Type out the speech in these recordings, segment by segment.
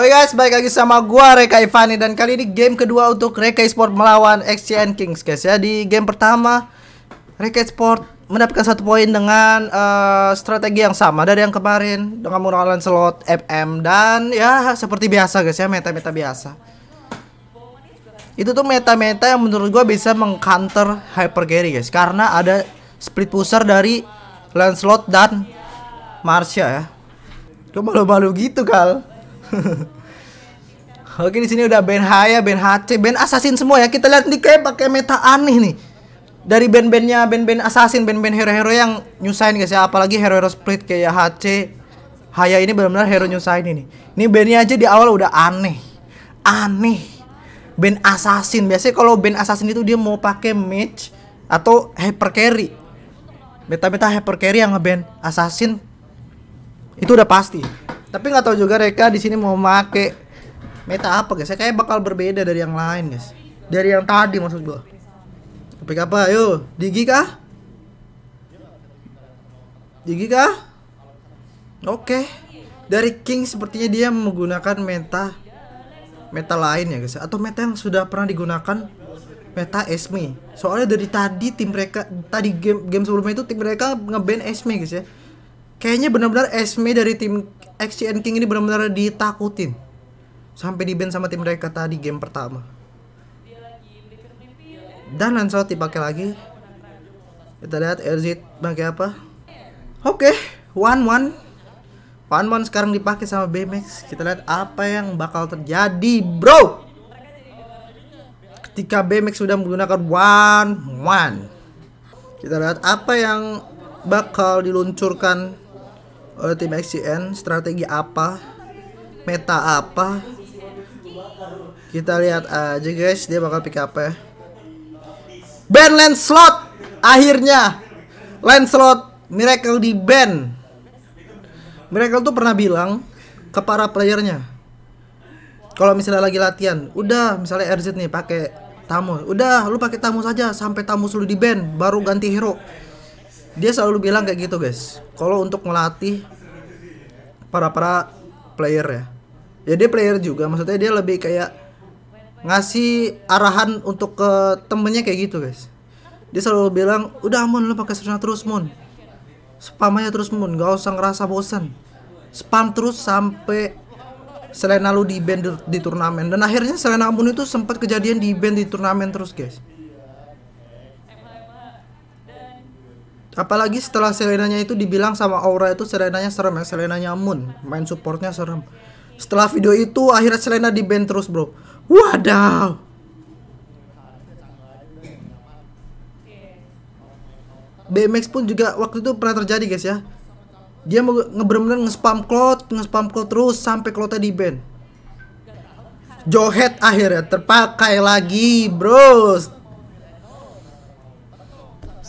Oke guys, balik lagi sama gua Reka Ivani dan kali ini game kedua untuk Reka Sport melawan XCN Kings guys ya. Di game pertama Reka Sport mendapatkan satu poin dengan uh, strategi yang sama dari yang kemarin dengan menggunakan slot FM dan ya seperti biasa guys ya, meta-meta biasa. Itu tuh meta-meta yang menurut gua bisa mengcounter Hyper Carry guys karena ada split pusher dari Lancelot dan Marsha ya. Coba malu-malu gitu kal Oke di sini udah band H ya, band HC, band Assassin semua ya. Kita lihat nih kayak pakai meta aneh nih. Dari band-bandnya band-band Assassin, band-band hero-hero yang nyusahin guys ya. Apalagi hero-hero split kayak ya HC, Haya ini benar-benar hero nyusahin ini. Ini bandnya aja di awal udah aneh, aneh. Band Assassin biasanya kalau band Assassin itu dia mau pakai mage atau hyper carry. Meta-meta hyper carry yang ngeband Assassin itu udah pasti. Tapi nggak tahu juga mereka di sini mau make meta apa guys. Saya kayak bakal berbeda dari yang lain guys. Dari yang tadi maksud gua. Tapi apa? Yo, Digi kah? Digi kah? Oke. Dari King sepertinya dia menggunakan meta meta lain ya guys atau meta yang sudah pernah digunakan meta Esme. Soalnya dari tadi tim mereka tadi game game sebelumnya itu tim mereka ngeban Esme guys ya. Kayaknya benar-benar Esme dari tim XCN King ini benar-benar ditakutin sampai di band sama tim mereka tadi game pertama dan Lancelot dipakai lagi kita lihat Erzit pakai apa oke okay, one one one one sekarang dipakai sama BMX kita lihat apa yang bakal terjadi bro ketika BMX sudah menggunakan one one kita lihat apa yang bakal diluncurkan oleh tim XCN strategi apa meta apa kita lihat aja guys dia bakal pick up ya ban landslot akhirnya landslot miracle di ban miracle tuh pernah bilang ke para playernya kalau misalnya lagi latihan udah misalnya RZ nih pakai tamu udah lu pakai tamu saja sampai tamu lu di ban baru ganti hero dia selalu bilang kayak gitu guys kalau untuk melatih para para player ya ya dia player juga maksudnya dia lebih kayak ngasih arahan untuk ke temennya kayak gitu guys dia selalu bilang udah mon lu pakai serna terus mon spam aja terus mon gak usah ngerasa bosan spam terus sampai Selena lu di band di, di turnamen dan akhirnya Selena amun itu sempat kejadian di band di turnamen terus guys Apalagi setelah Selenanya itu dibilang sama Aura itu Selenanya serem ya, Selenanya Moon, main supportnya serem. Setelah video itu akhirnya Selena di band terus bro. Wadaw. BMX pun juga waktu itu pernah terjadi guys ya. Dia mau ngebener-bener nge-spam cloud, nge-spam cloud terus sampai cloudnya di band Johet akhirnya terpakai lagi bro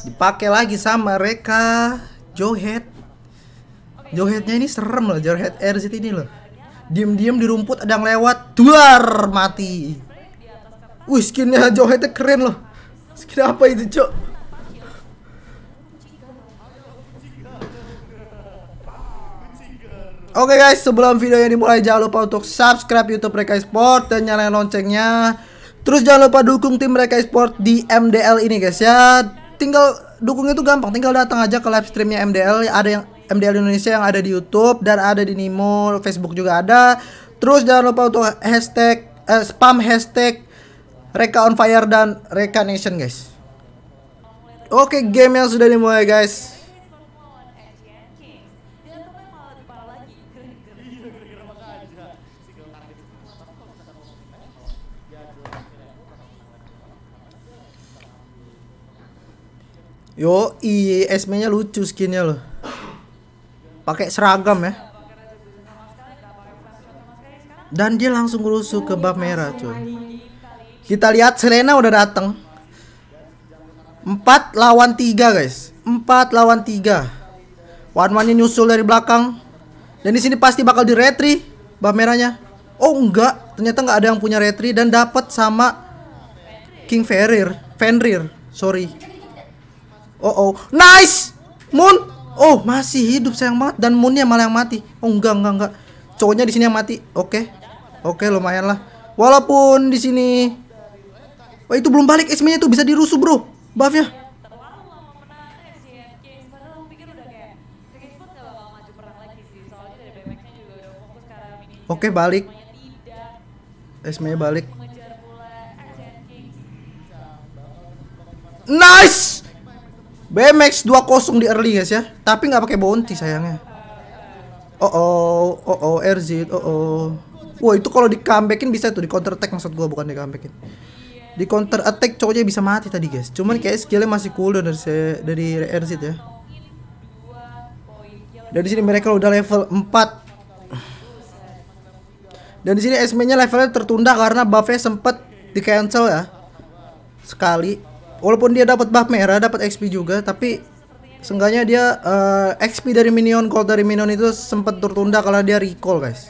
dipakai lagi sama mereka Johet Johetnya ini serem loh Johet RZ ini loh diem-diem di rumput ada yang lewat duar mati wih skinnya Johetnya keren loh skin apa itu cok Oke okay guys, sebelum video ini mulai jangan lupa untuk subscribe YouTube Mereka Sport dan nyalain loncengnya. Terus jangan lupa dukung tim Mereka Sport di MDL ini guys ya tinggal dukung itu gampang tinggal datang aja ke live streamnya MDL ada yang MDL Indonesia yang ada di YouTube dan ada di Nimo Facebook juga ada terus jangan lupa untuk hashtag eh, spam hashtag Reka on Fire dan Reka Nation guys oke game yang sudah dimulai guys Yo, i iya, SM-nya lucu skinnya loh. Pakai seragam ya. Dan dia langsung rusuh ke bab merah, cuy. Kita lihat Serena udah datang. Empat lawan tiga guys. Empat lawan 3. Warnanya nyusul dari belakang. Dan di sini pasti bakal di retri bab merahnya. Oh, enggak. Ternyata nggak ada yang punya retri dan dapat sama King Ferrir, Fenrir, sorry. Oh oh, nice. Moon. Oh masih hidup sayang banget dan Moonnya malah yang mati. Oh enggak enggak enggak. Cowoknya di sini yang mati. Oke. Okay. Oke okay, lumayan lah. Walaupun di sini. Wah oh, itu belum balik esminya tuh bisa dirusuh bro. Buffnya. Oke okay, balik. Esme balik. Nice. BMX 20 di early guys ya, tapi nggak pakai bounty sayangnya. Oh oh, oh oh, RZ, oh oh. Wah itu kalau di comebackin bisa tuh di counter attack maksud gua bukan di comebackin. Di counter attack cowoknya bisa mati tadi guys. Cuman kayak skillnya masih cooldown dari dari RZ ya. Dan di sini mereka udah level 4. Dan di sini SM-nya levelnya tertunda karena buff-nya sempat di cancel ya. Sekali walaupun dia dapat buff merah dapat XP juga tapi seenggaknya dia uh, eh, XP dari minion gold dari minion itu sempat tertunda kalau dia recall guys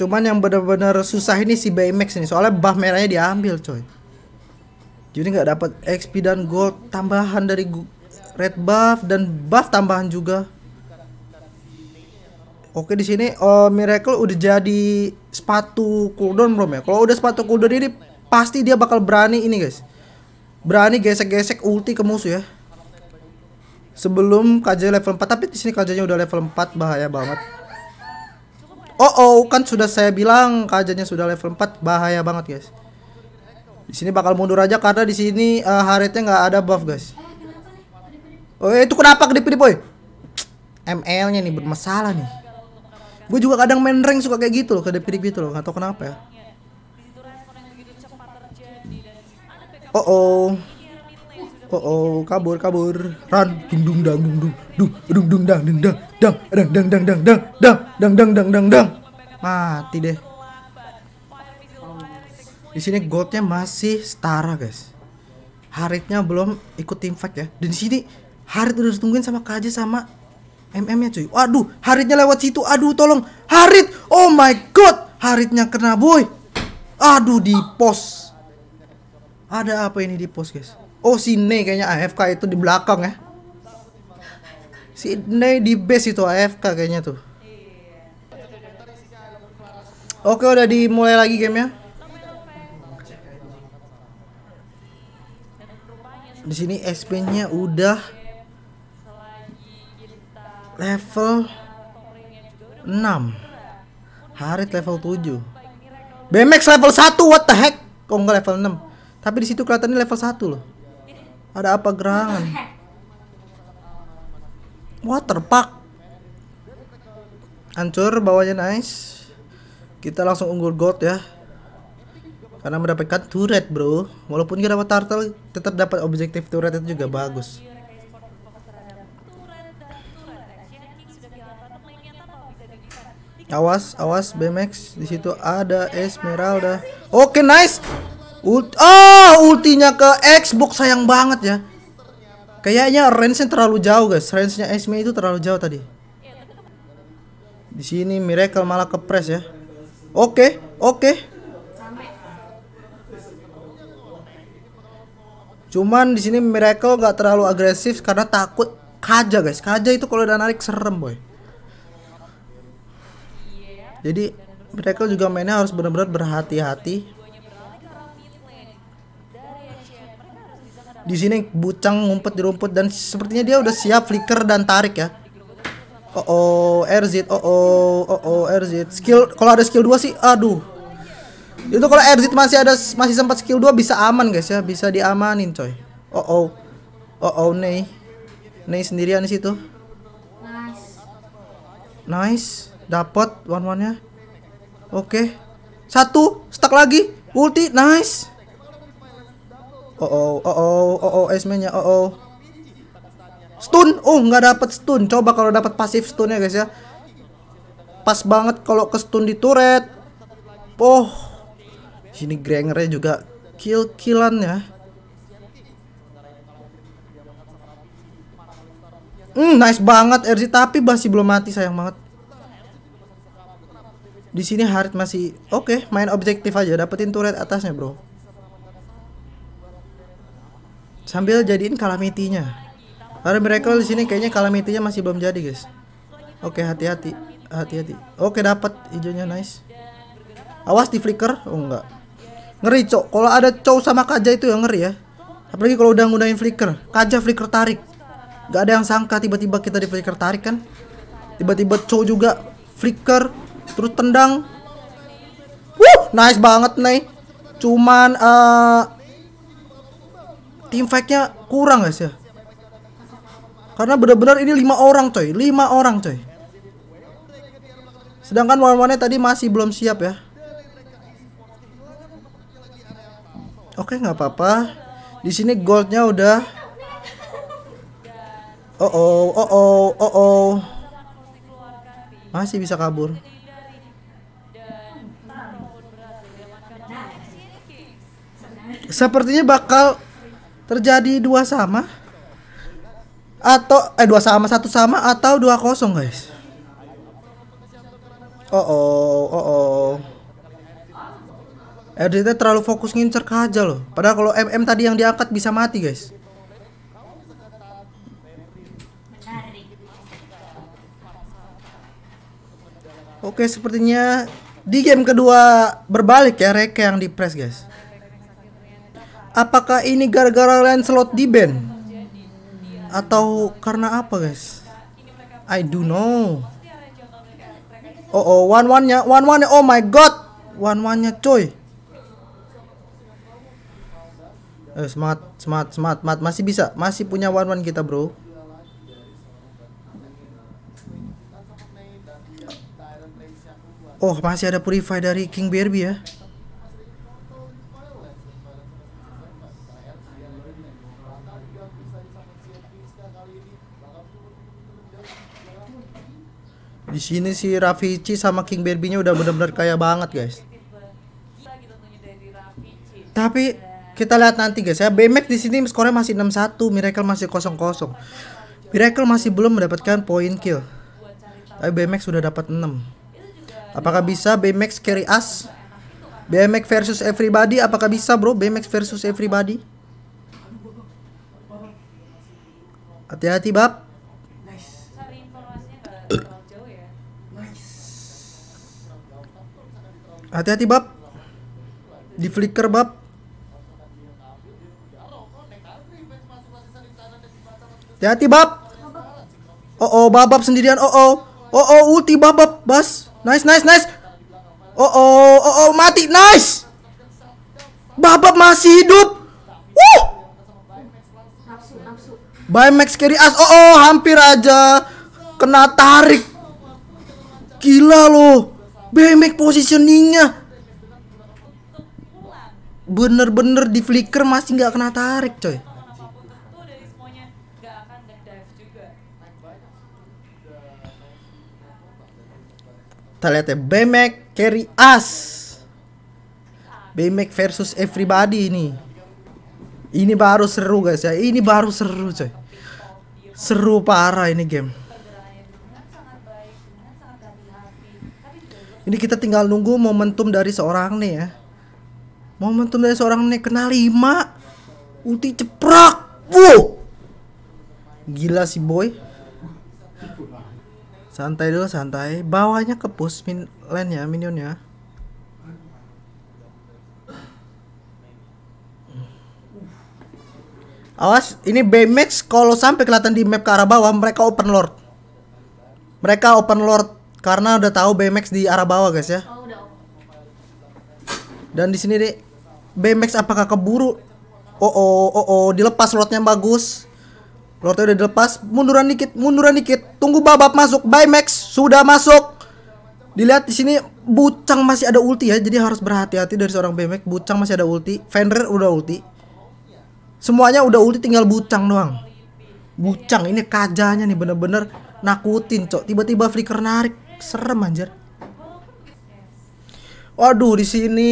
cuman yang benar-benar susah ini si Baymax ini soalnya buff merahnya diambil coy jadi nggak dapat XP dan gold tambahan dari red buff dan buff tambahan juga Oke di sini uh, Miracle udah jadi sepatu cooldown belum ya? Kalau udah sepatu cooldown ini pasti dia bakal berani ini guys berani gesek-gesek ulti ke musuh ya sebelum kajian level 4 tapi di sini kajiannya udah level 4 bahaya banget oh oh kan sudah saya bilang kajiannya sudah level 4 bahaya banget guys di sini bakal mundur aja karena di sini uh, haritnya nggak ada buff guys oh eh, itu kenapa kedip boy ML-nya nih bermasalah nih gue juga kadang main rank suka kayak gitu loh kedip gitu loh nggak tau kenapa ya Oh oh. Oh oh, kabur kabur. Run, dung dung dang dung dung dung dung dung dang dung dang dang dang dang dang dang dang dang dang dang dang dang dang. Mati deh. Di sini goldnya masih setara guys. Haritnya belum ikut tim fight ya. Dan di sini Harit udah ditungguin sama Kaji sama MM-nya cuy. Waduh, Haritnya lewat situ. Aduh, tolong. Harit. Oh my god. Haritnya kena boy. Aduh, di pos. Ada apa ini di pos, guys? Oh, si Ney kayaknya AFK itu di belakang ya. Si Ney di base itu AFK kayaknya tuh. Oke, udah dimulai lagi gamenya. Di sini SP-nya udah level 6. Harit level 7. BMX level 1, what the heck? Kok enggak level 6? Tapi di situ kelihatannya level 1 loh. Ada apa gerangan? Waterpark. Hancur bawahnya nice. Kita langsung unggul gold ya. Karena mendapatkan turret, Bro. Walaupun kita dapat turtle, tetap dapat objektif turret itu juga bagus. Awas, awas BMX, di situ ada Esmeralda. Oke, okay, nice. Ult oh, ultinya ke Xbox sayang banget ya. Kayaknya range-nya terlalu jauh, guys. Range-nya Esme itu terlalu jauh tadi. Di sini Miracle malah kepres ya. Oke, okay, oke. Okay. Cuman di sini Miracle gak terlalu agresif karena takut kaja, guys. Kaja itu kalau udah narik serem, boy. Jadi Miracle juga mainnya harus benar-benar berhati-hati Di sini Bucang ngumpet di rumput dan sepertinya dia udah siap flicker dan tarik ya. Oh oh, Erzit. Oh oh, oh oh, Erzit. Skill kalau ada skill 2 sih aduh. Itu kalau rz masih ada masih sempat skill 2 bisa aman guys ya, bisa diamanin coy. Oh oh. Oh oh, nih nih sendirian di situ. Nice. Nice. Dapat one-one-nya. Oke. Okay. Satu, stuck lagi. Ulti, nice oh oh oh oh oh, oh esmenya oh oh stun oh nggak dapat stun coba kalau dapat pasif stunnya guys ya pas banget kalau ke stun di turret oh sini grengernya juga kill killan ya Hmm, nice banget rz tapi masih belum mati sayang banget. Di sini Harit masih oke, okay, main objektif aja, dapetin turret atasnya, Bro sambil jadiin kalamitinya. Karena mereka di sini kayaknya kalamitinya masih belum jadi, guys. Oke, hati-hati. Hati-hati. Oke, dapat hijaunya nice. Awas di flicker. Oh, enggak. Ngeri, Cok. Kalau ada cow sama Kaja itu yang ngeri ya. Apalagi kalau udah ngudain flicker. Kaja flicker tarik. Gak ada yang sangka tiba-tiba kita di flicker tarik kan. Tiba-tiba cow juga flicker terus tendang. Wuh, nice banget nih. Cuman uh, tim fight kurang guys ya. Karena benar-benar ini lima orang coy, lima orang coy. Sedangkan lawannya tadi masih belum siap ya. Oke, nggak apa-apa. Di sini goldnya udah. Oh oh, oh oh, oh oh. Masih bisa kabur. Sepertinya bakal terjadi dua sama atau eh dua sama satu sama atau dua kosong guys oh oh oh oh RDT terlalu fokus ngincer aja loh padahal kalau MM tadi yang diangkat bisa mati guys Oke, sepertinya di game kedua berbalik ya, Reke yang di press, guys. Apakah ini gara-gara Lancelot di band? Atau karena apa guys? I do know. Oh oh, one one nya, one one -nya. oh my god, one one nya coy. Eh, smart, smart, smart. smart, masih bisa, masih punya one one kita bro. Oh masih ada purify dari King Barbie ya. Di sini si Rafici sama King Barbie-nya udah bener-bener kaya banget guys. Tapi kita lihat nanti guys ya. BMX di sini skornya masih 6-1 Miracle masih 0-0. Miracle masih belum mendapatkan poin kill. Tapi BMX sudah dapat 6. Apakah bisa BMX carry us? BMX versus everybody apakah bisa bro? BMX versus everybody? Hati-hati bab. Hati-hati bab. Di flicker bab. Hati-hati bab. Oh oh bab bab sendirian. Oh oh. Oh oh ulti bab, Bas. Nice nice nice. Oh oh oh oh mati. Nice. bab bab masih hidup. Wuh. By Max carry as. Oh oh hampir aja kena tarik. Gila loh. Bemek positioningnya bener-bener di flicker masih nggak kena tarik coy. Kita lihat ya Bemek carry us. Bemek versus everybody ini. Ini baru seru guys ya. Ini baru seru coy. Seru parah ini game. Ini kita tinggal nunggu momentum dari seorang nih ya. Momentum dari seorang nih kena lima, Uti ceprak. Wow. Gila sih boy. Santai dulu santai. Bawahnya ke push min lane ya minionnya. Awas, ini BMX kalau sampai kelihatan di map ke arah bawah, mereka open lord. Mereka open lord karena udah tahu BMX di arah bawah guys ya. Oh, Dan di sini deh BMX apakah keburu? Oh oh oh oh dilepas lotnya bagus. Lotnya udah dilepas, munduran dikit, munduran dikit. Tunggu babab masuk. BMX sudah masuk. Dilihat di sini Bucang masih ada ulti ya, jadi harus berhati-hati dari seorang BMX. Bucang masih ada ulti, Fender udah ulti. Semuanya udah ulti tinggal Bucang doang. Bucang ini kajanya nih bener-bener nakutin, Cok. Tiba-tiba flicker narik serem anjir waduh di sini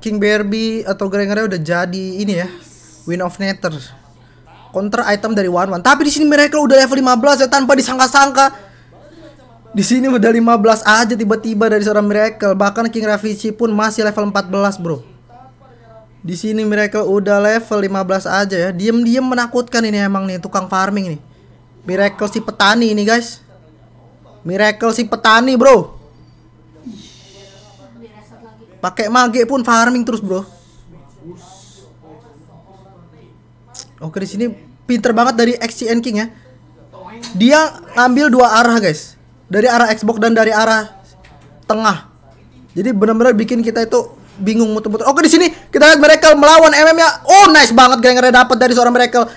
King Barbie atau Grengernya udah jadi ini ya Win of Nether counter item dari One One tapi di sini mereka udah level 15 ya tanpa disangka-sangka di sini udah 15 aja tiba-tiba dari seorang Miracle. Bahkan King Ravici pun masih level 14, Bro. Di sini Miracle udah level 15 aja ya. Diam-diam menakutkan ini emang nih tukang farming nih. Miracle si petani ini, guys. Miracle si petani, Bro. Pakai mage pun farming terus, Bro. Oke, di sini pinter banget dari XCN King ya. Dia ambil dua arah, guys. Dari arah Xbox dan dari arah tengah. Jadi benar-benar bikin kita itu bingung muter-muter. Oke, di sini kita lihat Miracle melawan MM ya. Oh, nice banget gengernya dapat dari seorang Miracle.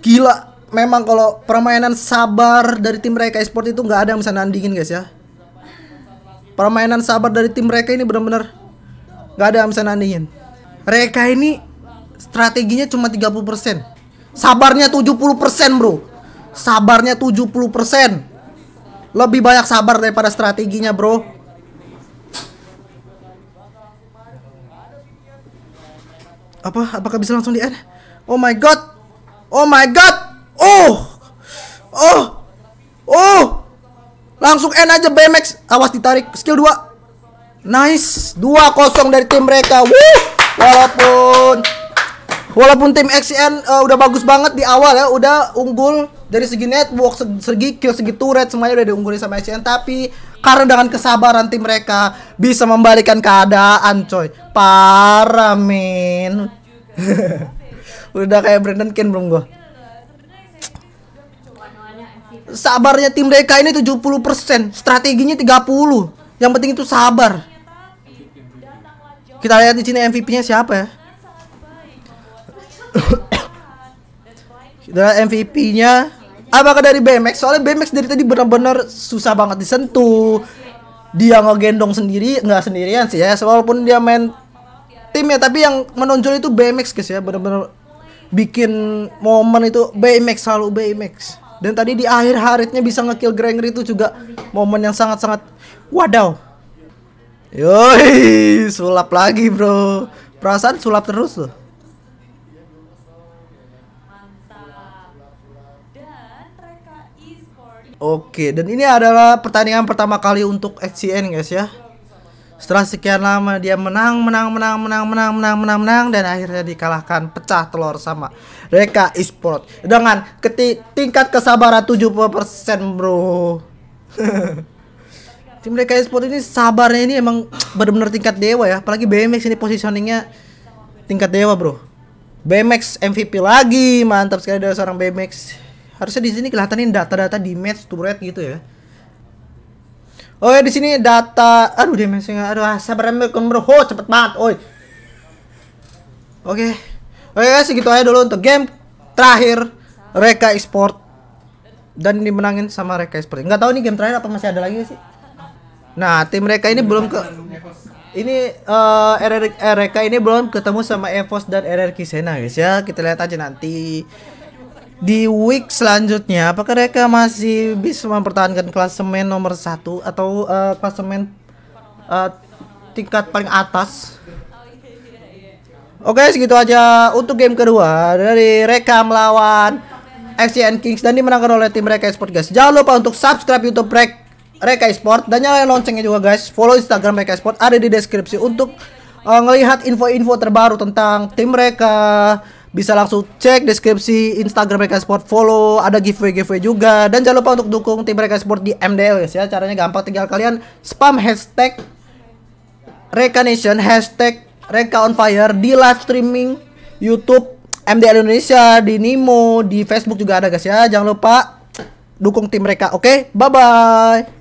Gila, memang kalau permainan sabar dari tim mereka esport itu nggak ada yang bisa nandingin guys ya permainan sabar dari tim mereka ini benar-benar nggak ada yang bisa nandingin mereka ini strateginya cuma 30% sabarnya 70% bro sabarnya 70% lebih banyak sabar daripada strateginya bro apa apakah bisa langsung di end oh my god oh my god Oh. Oh. Oh. Langsung N aja BMX. Awas ditarik. Skill 2. Nice. 2-0 dari tim mereka. Wuh. Walaupun walaupun tim XN uh, eh, udah bagus banget di awal ya, udah unggul dari segi network, segi kill, segi turret semuanya udah diunggulin sama XN tapi karena dengan kesabaran tim mereka bisa membalikan keadaan coy. Parah men. udah kayak Brandon Ken belum gua sabarnya tim mereka ini 70%, strateginya 30. Yang penting itu sabar. Kita lihat di sini MVP-nya siapa ya? Dan MVP-nya apakah dari BMX? Soalnya BMX dari tadi benar-benar susah banget disentuh. Dia ngegendong sendiri, nggak sendirian sih ya. Walaupun dia main tim ya, tapi yang menonjol itu BMX guys ya, benar-benar bikin momen itu BMX selalu BMX. Dan tadi di akhir haritnya bisa ngekill Granger itu juga momen yang sangat-sangat wadaw. Yoi, sulap lagi bro. Perasaan sulap terus loh. Oke, dan ini adalah pertandingan pertama kali untuk XCN guys ya. Setelah sekian lama dia menang, menang, menang, menang, menang, menang, menang, menang dan akhirnya dikalahkan pecah telur sama Reka Esport dengan tingkat kesabaran 70% bro. Tim Reka Esport ini sabarnya ini emang benar-benar tingkat dewa ya. Apalagi BMX ini positioningnya tingkat dewa bro. BMX MVP lagi, mantap sekali dari seorang BMX. Harusnya di sini kelihatanin data-data di match to red gitu ya. Oh ya di sini data, aduh dia masih aduh ah, sabar emang bro, oh cepet banget, oi. Oke, Oke guys, segitu aja dulu untuk game terakhir Reka Esport dan dimenangin sama Reka Esport. Enggak tahu nih game terakhir apa masih ada lagi sih? Nah, tim mereka ini belum ke ini uh, eh, RR, RRK ini belum ketemu sama Evos dan RRQ Sena guys ya. Kita lihat aja nanti di week selanjutnya apakah mereka masih bisa mempertahankan klasemen nomor satu atau uh, klasemen uh, tingkat paling atas Oke, okay, segitu aja untuk game kedua dari Rekam melawan XCN Kings dan dimenangkan oleh tim mereka Esports guys. Jangan lupa untuk subscribe YouTube Rek Reka Esports dan nyalain loncengnya juga guys. Follow Instagram Reka Esports ada di deskripsi untuk uh, ngelihat info-info terbaru tentang tim mereka. Bisa langsung cek deskripsi Instagram mereka Sport, follow, ada giveaway giveaway juga dan jangan lupa untuk dukung tim mereka Sport di MDL guys ya. Caranya gampang tinggal kalian spam hashtag #recognition hashtag Reka on Fire di live streaming YouTube MDL Indonesia di Nimo di Facebook juga ada guys ya. Jangan lupa dukung tim mereka. Oke, okay? bye bye.